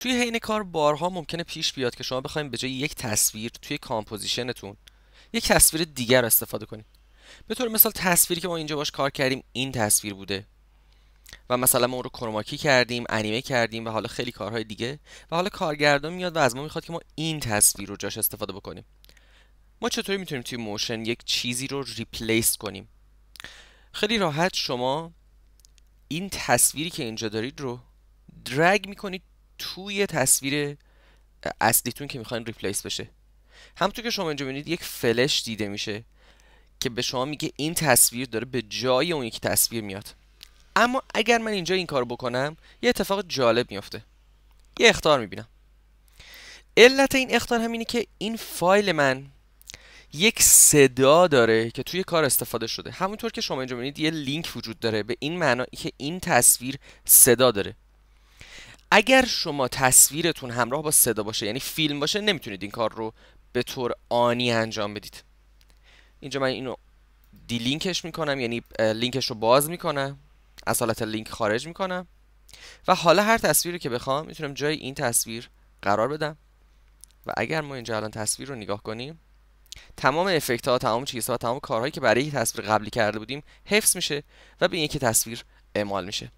توی حین کار بارها ممکنه پیش بیاد که شما بخواید به جای یک تصویر توی کامپوزیشنتون یک تصویر دیگر استفاده کنید به طور مثال تصویری که ما اینجا باش کار کردیم این تصویر بوده و مثلا ما اون رو کروماکی کردیم انیمه کردیم و حالا خیلی کارهای دیگه و حالا کارگردان میاد و از ما میخواد که ما این تصویر رو جاش استفاده بکنیم ما چطوری میتونیم توی موشن یک چیزی رو ریپلیس کنیم خیلی راحت شما این تصویری که اینجا دارید رو درگ میکنید توی تصویر اصلیتون که میخواین ریپلیس بشه همونطور که شما اینجا ببینید یک فلش دیده میشه که به شما میگه این تصویر داره به جای اون یک تصویر میاد اما اگر من اینجا این کار بکنم یه اتفاق جالب میافته یه اختار میبینم علت این اختار همینه که این فایل من یک صدا داره که توی کار استفاده شده همونطور که شما اینجا ببینید یه لینک وجود داره به این معنا که این تصویر صدا داره اگر شما تصویرتون همراه با صدا باشه یعنی فیلم باشه نمیتونید این کار رو به طور آنی انجام بدید اینجا من اینو دی دیلینکش میکنم یعنی لینکش رو باز میکنم از حالت لینک خارج میکنم و حالا هر تصویری که بخوام میتونم جای این تصویر قرار بدم و اگر ما اینجا الان تصویر رو نگاه کنیم تمام افکت ها تمام چیزها تمام کارهایی که برای این تصویر قبلی کرده بودیم حفظ میشه و به اینکه تصویر اعمال میشه